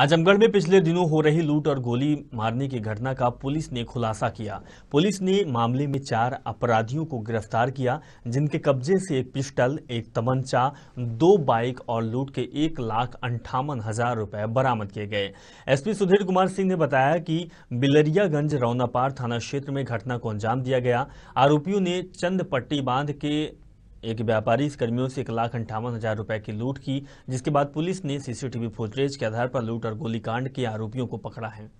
आजमगढ़ में पिछले दिनों हो रही लूट और गोली मारने की घटना का पुलिस ने खुलासा किया पुलिस ने मामले में चार अपराधियों को गिरफ्तार किया जिनके कब्जे से एक पिस्टल एक तमंचा दो बाइक और लूट के एक लाख अंठावन हजार रुपए बरामद किए गए एसपी सुधीर कुमार सिंह ने बताया कि बिलरियागंज रौनापार थाना क्षेत्र में घटना को अंजाम दिया गया आरोपियों ने चंद पट्टी बांध के एक व्यापारी कर्मियों से एक लाख अंठावन हजार रुपए की लूट की जिसके बाद पुलिस ने सीसीटीवी फुटेज के आधार पर लूट और गोलीकांड के आरोपियों को पकड़ा है